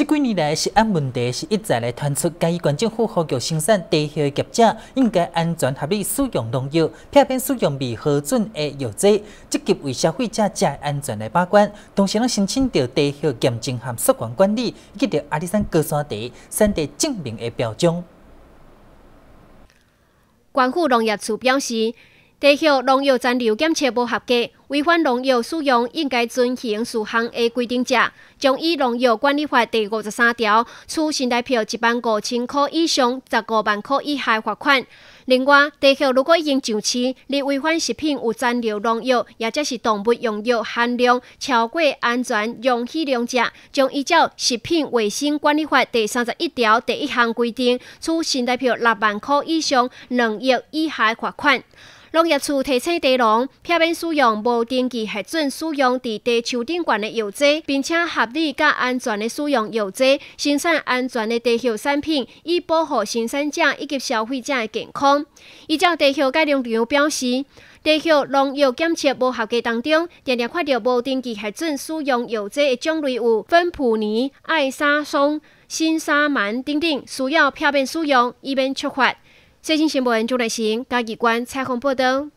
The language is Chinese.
这几年来，是按问题是一再来突出关于关政府航叫生产低效业者应该安全合理使用农药，挑选使用未核准的药剂，积极为消费者吃安全来把关。同时，咱申请到低效检证和质量管理，获得阿里山高山地山地证明的标准。关护农业处表示，地效农药残留检测不合格。违反农药使用应该遵循事项的规定者，将以农药管理法》第五十三条，处新台票一万五千元以上十五万元以下罚款。另外，地壳如果已经上市，而违反食品有残留农药，也则是动物用药含量超过安全容许量者，将依照《食品卫生管理法》第三十一条第一项规定，处新台票六万元以上两亿以下罚款。农业处提醒地农，避免使用无。无登记核准使用伫地球顶悬的油剂，并且合理、甲安全的使用油剂，生产安全的地球产品，以保护生产者以及消费者的健康。依照地球改良局表示，地球农药检测无合格当中，常常看到无登记核准使用油剂的种类有芬普尼、艾沙松、辛沙曼等等，需要票面使用，以免处罚。最新新闻，张立新，嘉义关采访报道。